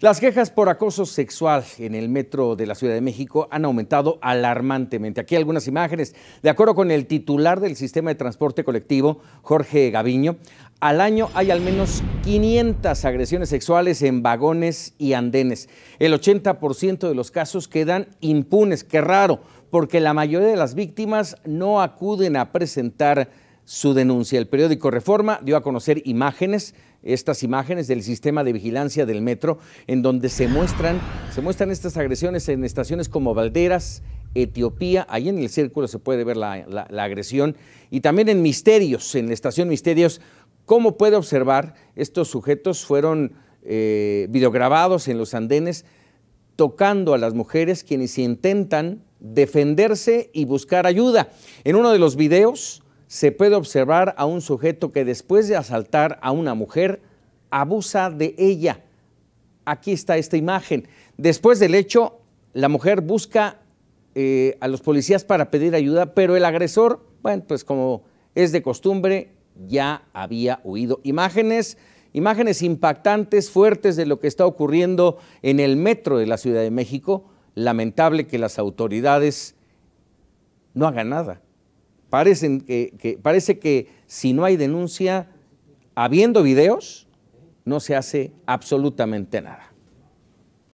Las quejas por acoso sexual en el metro de la Ciudad de México han aumentado alarmantemente. Aquí algunas imágenes. De acuerdo con el titular del sistema de transporte colectivo, Jorge Gaviño, al año hay al menos 500 agresiones sexuales en vagones y andenes. El 80% de los casos quedan impunes. Qué raro, porque la mayoría de las víctimas no acuden a presentar su denuncia. El periódico Reforma dio a conocer imágenes, estas imágenes del sistema de vigilancia del metro, en donde se muestran, se muestran estas agresiones en estaciones como Valderas, Etiopía, ahí en el círculo se puede ver la, agresión, y también en Misterios, en la estación Misterios, como puede observar, estos sujetos fueron eh, videograbados en los andenes tocando a las mujeres quienes intentan defenderse y buscar ayuda. En uno de los videos, se puede observar a un sujeto que después de asaltar a una mujer abusa de ella. Aquí está esta imagen. Después del hecho, la mujer busca eh, a los policías para pedir ayuda, pero el agresor, bueno, pues como es de costumbre, ya había huido. Imágenes, imágenes impactantes, fuertes de lo que está ocurriendo en el metro de la Ciudad de México. Lamentable que las autoridades no hagan nada que, parece que si no hay denuncia, habiendo videos, no se hace absolutamente nada.